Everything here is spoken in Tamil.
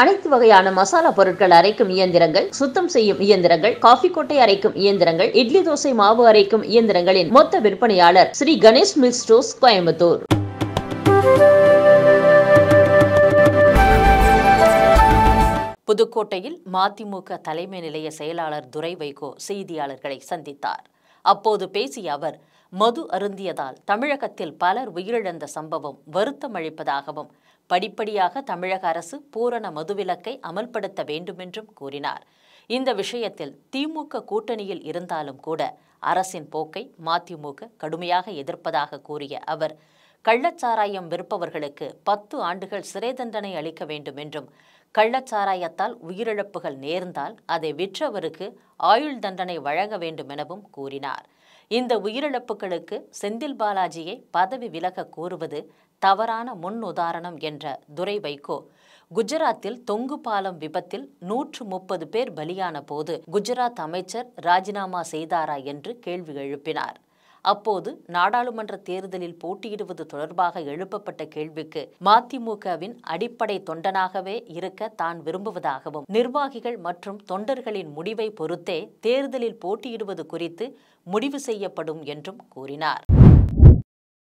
அனைத்து வகையான மசாலா பொருட்கள் அரைக்கும் இயந்திரங்கள் சுத்தம் செய்யும் இயந்திரங்கள் காஃபி கொட்டை அரைக்கும் இயந்திரங்கள் இட்லி தோசை மாவு அரைக்கும் இயந்திரங்களின் மொத்த விற்பனையாளர் ஸ்ரீ கணேஷ் மில் ஸ்டோர்ஸ் கோயம்புத்தூர் புதுக்கோட்டையில் மதிமுக தலைமை நிலைய செயலாளர் துரை வைகோ செய்தியாளர்களை சந்தித்தார் அப்போது பேசிய அவர் மது அருந்தியதால் தமிழகத்தில் பலர் உயிரிழந்த சம்பவம் வருத்தம் அளிப்பதாகவும் படிப்படியாக தமிழக அரசு பூரண மதுவிலக்கை அமல்படுத்த வேண்டுமென்றும் கூறினார் இந்த விஷயத்தில் திமுக கூட்டணியில் இருந்தாலும் கூட அரசின் போக்கை மதிமுக கடுமையாக எதிர்ப்பதாக கூறிய அவர் கள்ளச்சாராயம் விற்பவர்களுக்கு பத்து ஆண்டுகள் சிறை தண்டனை அளிக்க வேண்டும் என்றும் கள்ளச்சாராயத்தால் உயிரிழப்புகள் நேர்ந்தால் அதை விற்றவருக்கு ஆயுள் தண்டனை வழங்க வேண்டும் எனவும் கூறினார் இந்த உயிரிழப்புகளுக்கு செந்தில் பாலாஜியை பதவி விலக கூறுவது தவறான முன் உதாரணம் என்ற துரை வைகோ குஜராத்தில் தொங்கு பாலம் விபத்தில் நூற்று முப்பது பேர் பலியான போது குஜராத் அமைச்சர் ராஜினாமா செய்தாரா என்று கேள்வி எழுப்பினார் அப்போது நாடாளுமன்ற தேர்தலில் போட்டியிடுவது தொடர்பாக எழுப்பப்பட்ட கேள்விக்கு மதிமுகவின் அடிப்படை தொண்டனாகவே இருக்க தான் விரும்புவதாகவும் நிர்வாகிகள் மற்றும் தொண்டர்களின் முடிவை பொறுத்தே தேர்தலில் போட்டியிடுவது குறித்து முடிவு செய்யப்படும் என்றும் கூறினார்